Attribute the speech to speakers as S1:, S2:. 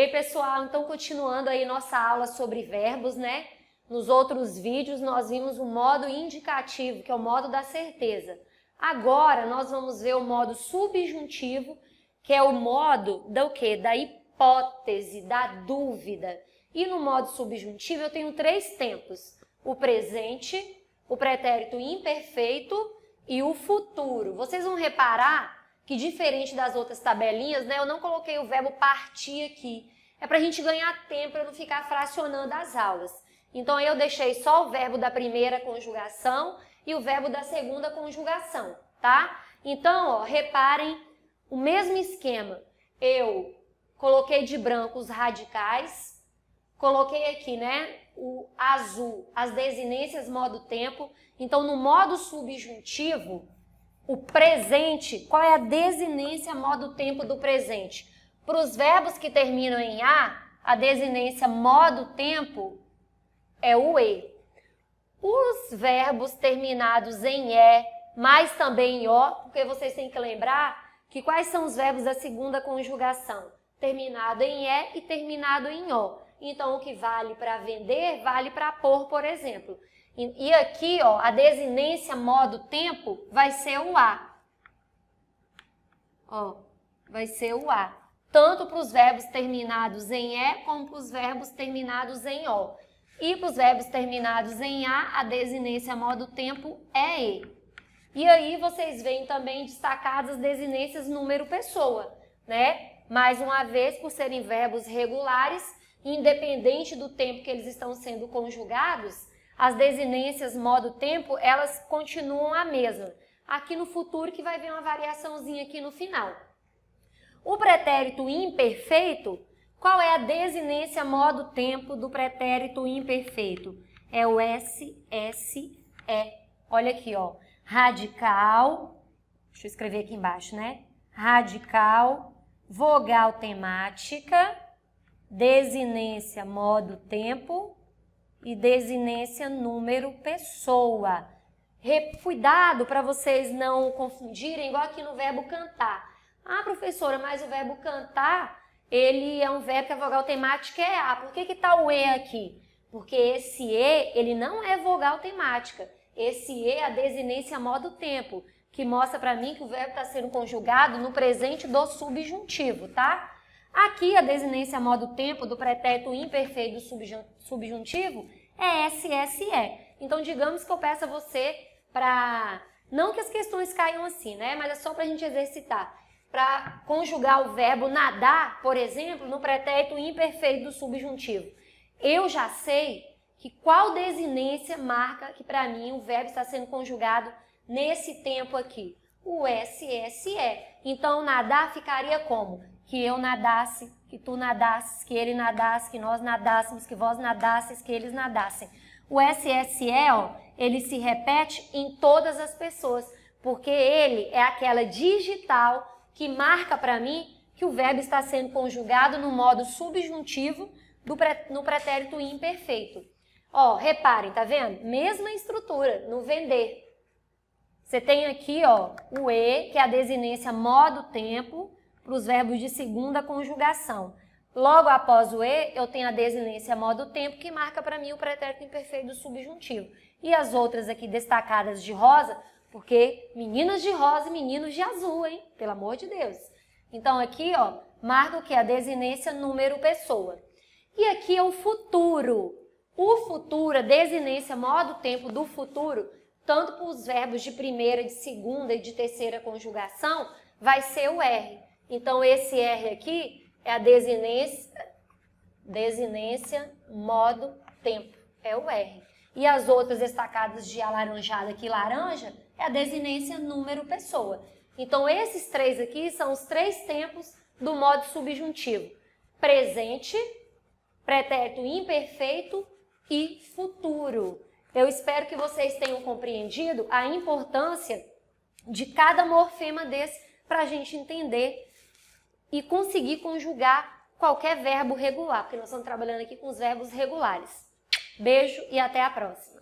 S1: Ei, pessoal, então continuando aí nossa aula sobre verbos, né? Nos outros vídeos nós vimos o modo indicativo, que é o modo da certeza. Agora nós vamos ver o modo subjuntivo, que é o modo da o quê? Da hipótese, da dúvida. E no modo subjuntivo eu tenho três tempos: o presente, o pretérito imperfeito e o futuro. Vocês vão reparar que diferente das outras tabelinhas, né, eu não coloquei o verbo partir aqui. É para a gente ganhar tempo para não ficar fracionando as aulas. Então eu deixei só o verbo da primeira conjugação e o verbo da segunda conjugação, tá? Então, ó, reparem o mesmo esquema. Eu coloquei de branco os radicais, coloquei aqui, né, o azul, as desinências modo tempo. Então, no modo subjuntivo, o presente, qual é a desinência modo tempo do presente? Para os verbos que terminam em A, a desinência modo tempo é o E. Os verbos terminados em E, mas também em O, porque vocês têm que lembrar que quais são os verbos da segunda conjugação? Terminado em E e terminado em O. Então, o que vale para vender, vale para pôr, por exemplo. E, aqui, ó, a desinência modo tempo vai ser o A. Ó, vai ser o A. Tanto para os verbos terminados em E, como para os verbos terminados em O. E para os verbos terminados em A, a desinência modo tempo é E. E aí vocês veem também destacadas as desinências número pessoa, né? Mais uma vez, por serem verbos regulares, independente do tempo que eles estão sendo conjugados, as desinências modo tempo, elas continuam a mesma. Aqui no futuro que vai vir uma variaçãozinha aqui no final. O pretérito imperfeito, qual é a desinência modo tempo do pretérito imperfeito? É o SSE. Olha aqui, ó. Radical, deixa eu escrever aqui embaixo, né? Radical, vogal temática, desinência modo tempo, e desinência número pessoa. Re, cuidado para vocês não confundirem, igual aqui no verbo cantar. Ah, professora, mas o verbo cantar, ele é um verbo que a vogal temática é A. Por que que tá o E aqui? Porque esse E, ele não é vogal temática. Esse E é a desinência modo tempo, que mostra para mim que o verbo está sendo conjugado no presente do subjuntivo, tá? Aqui a desinência a modo tempo do pretérito imperfeito subjuntivo é SSE. Então digamos que eu peço a você para não que as questões caiam assim, né? Mas é só para a gente exercitar. Para conjugar o verbo nadar, por exemplo, no pretérito imperfeito do subjuntivo. Eu já sei que qual desinência marca que para mim o verbo está sendo conjugado nesse tempo aqui. O SSE. Então nadar ficaria como que eu nadasse, que tu nadasses, que ele nadasse, que nós nadássemos, que vós nadasses, que eles nadassem. O SSL, ele se repete em todas as pessoas, porque ele é aquela digital que marca para mim que o verbo está sendo conjugado no modo subjuntivo do no pretérito imperfeito. Ó, reparem, tá vendo? Mesma estrutura no vender. Você tem aqui, ó, o E, que é a desinência modo tempo, para os verbos de segunda conjugação. Logo após o E, eu tenho a desinência modo tempo, que marca para mim o pretérito imperfeito do subjuntivo. E as outras aqui destacadas de rosa, porque meninas de rosa e meninos de azul, hein? Pelo amor de Deus. Então aqui, ó, marca o que? A desinência número pessoa. E aqui é o futuro. O futuro, a desinência modo tempo do futuro, tanto para os verbos de primeira, de segunda e de terceira conjugação, vai ser o R. Então, esse R aqui é a desinência, desinência, modo, tempo. É o R. E as outras destacadas de alaranjado aqui, laranja, é a desinência número pessoa. Então, esses três aqui são os três tempos do modo subjuntivo. Presente, pretérito imperfeito e futuro. Eu espero que vocês tenham compreendido a importância de cada morfema desse para a gente entender e conseguir conjugar qualquer verbo regular, porque nós estamos trabalhando aqui com os verbos regulares. Beijo e até a próxima!